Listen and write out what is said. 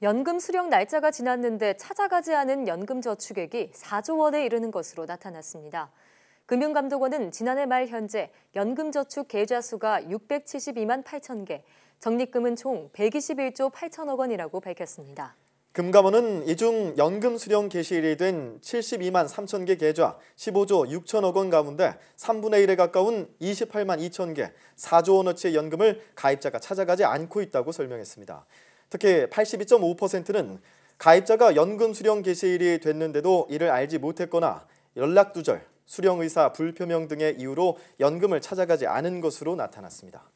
연금 수령 날짜가 지났는데 찾아가지 않은 연금저축액이 4조 원에 이르는 것으로 나타났습니다. 금융감독원은 지난해 말 현재 연금저축 계좌 수가 672만 8천 개, 적립금은 총 121조 8천억 원이라고 밝혔습니다. 금감원은 이 중 연금 수령 개시일이 된 72만 3천 개 계좌 15조 6천억 원 가운데 3분의 1에 가까운 28만 2천 개, 4조 원어치의 연금을 가입자가 찾아가지 않고 있다고 설명했습니다. 특히 82.5%는 가입자가 연금 수령 개시일이 됐는데도 이를 알지 못했거나 연락 두절, 수령 의사 불표명 등의 이유로 연금을 찾아가지 않은 것으로 나타났습니다.